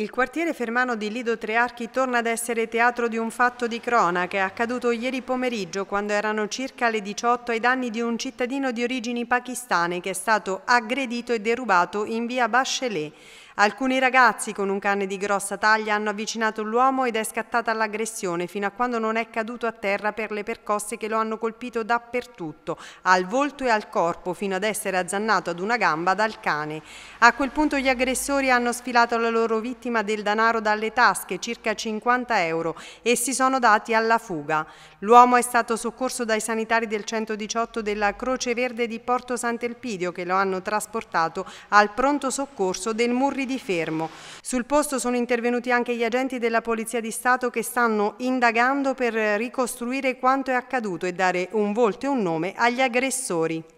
Il quartiere fermano di Lido Trearchi torna ad essere teatro di un fatto di cronaca accaduto ieri pomeriggio quando erano circa le 18 ai danni di un cittadino di origini pakistane che è stato aggredito e derubato in via Bachelet. Alcuni ragazzi con un cane di grossa taglia hanno avvicinato l'uomo ed è scattata l'aggressione fino a quando non è caduto a terra per le percosse che lo hanno colpito dappertutto, al volto e al corpo, fino ad essere azzannato ad una gamba dal cane. A quel punto gli aggressori hanno sfilato la loro vittima del danaro dalle tasche, circa 50 euro, e si sono dati alla fuga. L'uomo è stato soccorso dai sanitari del 118 della Croce Verde di Porto Sant'Elpidio che lo hanno trasportato al pronto soccorso del Murri di fermo. Sul posto sono intervenuti anche gli agenti della Polizia di Stato che stanno indagando per ricostruire quanto è accaduto e dare un volto e un nome agli aggressori.